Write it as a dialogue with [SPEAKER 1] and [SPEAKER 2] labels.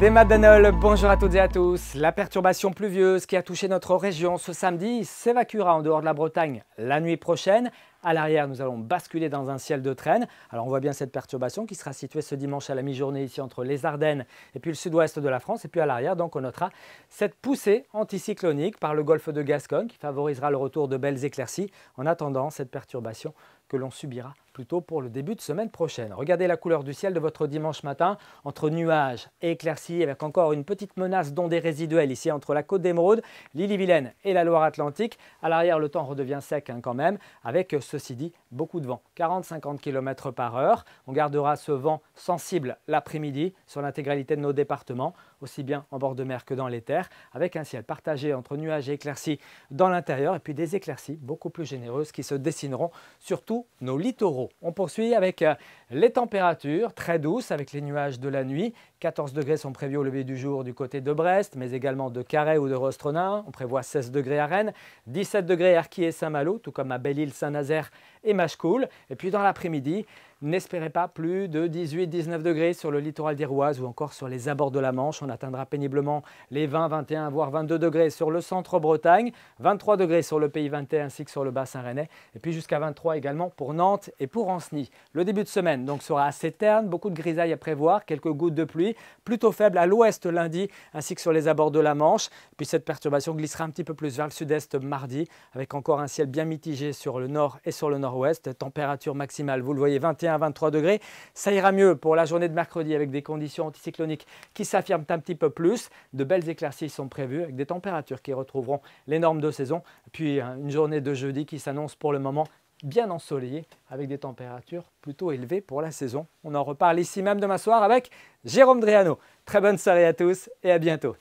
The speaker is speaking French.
[SPEAKER 1] Des Madanol, bonjour à toutes et à tous. La perturbation pluvieuse qui a touché notre région ce samedi s'évacuera en dehors de la Bretagne la nuit prochaine à l'arrière, nous allons basculer dans un ciel de traîne. Alors on voit bien cette perturbation qui sera située ce dimanche à la mi-journée ici entre les Ardennes et puis le sud-ouest de la France. Et puis à l'arrière, donc on notera cette poussée anticyclonique par le golfe de Gascogne qui favorisera le retour de belles éclaircies. En attendant, cette perturbation que l'on subira plutôt pour le début de semaine prochaine. Regardez la couleur du ciel de votre dimanche matin entre nuages et éclaircies avec encore une petite menace d'ondées résiduelles ici entre la côte d'Émeraude, lille et vilaine et la Loire-Atlantique. À l'arrière, le temps redevient sec hein, quand même avec ceci dit, beaucoup de vent, 40-50 km par heure. On gardera ce vent sensible l'après-midi sur l'intégralité de nos départements, aussi bien en bord de mer que dans les terres, avec un ciel partagé entre nuages et éclaircies dans l'intérieur, et puis des éclaircies beaucoup plus généreuses qui se dessineront sur tous nos littoraux. On poursuit avec euh, les températures très douces avec les nuages de la nuit. 14 degrés sont prévus au lever du jour du côté de Brest, mais également de Carré ou de Rostronin. On prévoit 16 degrés à Rennes, 17 degrés à et Saint-Malo, tout comme à Belle-Île, Saint-Nazaire et ma school, Et puis dans l'après-midi, N'espérez pas plus de 18-19 degrés sur le littoral d'Iroise ou encore sur les abords de la Manche. On atteindra péniblement les 20, 21, voire 22 degrés sur le centre-Bretagne, 23 degrés sur le pays 21 ainsi que sur le bas saint rennais, et puis jusqu'à 23 également pour Nantes et pour Anceny. Le début de semaine donc sera assez terne, beaucoup de grisailles à prévoir, quelques gouttes de pluie, plutôt faibles à l'ouest lundi ainsi que sur les abords de la Manche. Puis cette perturbation glissera un petit peu plus vers le sud-est mardi, avec encore un ciel bien mitigé sur le nord et sur le nord-ouest. Température maximale, vous le voyez, 21 à 23 degrés. Ça ira mieux pour la journée de mercredi avec des conditions anticycloniques qui s'affirment un petit peu plus. De belles éclaircies sont prévues avec des températures qui retrouveront les normes de saison. Puis hein, une journée de jeudi qui s'annonce pour le moment bien ensoleillée avec des températures plutôt élevées pour la saison. On en reparle ici même demain soir avec Jérôme Driano. Très bonne soirée à tous et à bientôt.